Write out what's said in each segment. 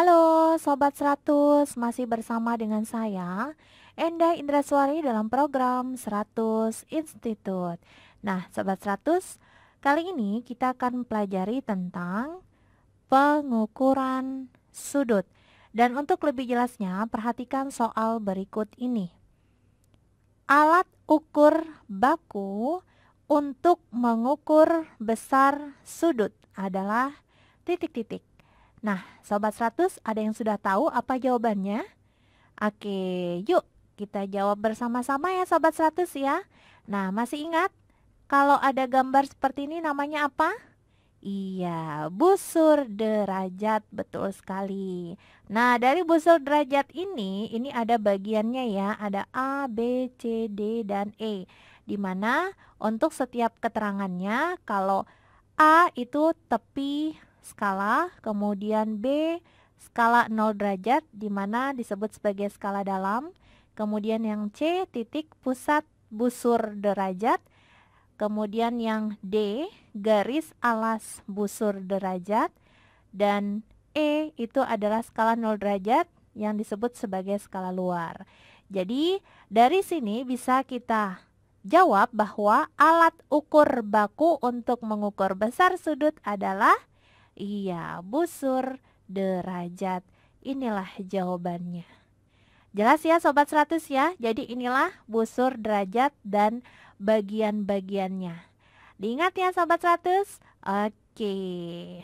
Halo Sobat 100, masih bersama dengan saya Enda Indraswari dalam program 100 Institute Nah Sobat 100, kali ini kita akan pelajari tentang pengukuran sudut Dan untuk lebih jelasnya perhatikan soal berikut ini Alat ukur baku untuk mengukur besar sudut adalah titik-titik Nah, Sobat 100, ada yang sudah tahu apa jawabannya? Oke, yuk kita jawab bersama-sama ya Sobat 100 ya. Nah, masih ingat? Kalau ada gambar seperti ini namanya apa? Iya, busur derajat betul sekali. Nah, dari busur derajat ini, ini ada bagiannya ya, ada A, B, C, D, dan E. Dimana untuk setiap keterangannya, kalau A itu tepi skala, kemudian B skala 0 derajat di mana disebut sebagai skala dalam, kemudian yang C titik pusat busur derajat, kemudian yang D garis alas busur derajat dan E itu adalah skala 0 derajat yang disebut sebagai skala luar. Jadi dari sini bisa kita jawab bahwa alat ukur baku untuk mengukur besar sudut adalah Iya, busur derajat. Inilah jawabannya. Jelas ya sobat 100 ya. Jadi inilah busur derajat dan bagian-bagiannya. Diingat ya sobat 100? Oke.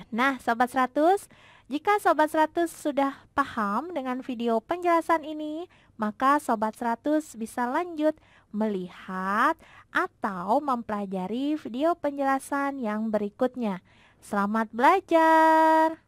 Nah, sobat 100, jika sobat 100 sudah paham dengan video penjelasan ini, maka sobat 100 bisa lanjut melihat atau mempelajari video penjelasan yang berikutnya. Selamat belajar!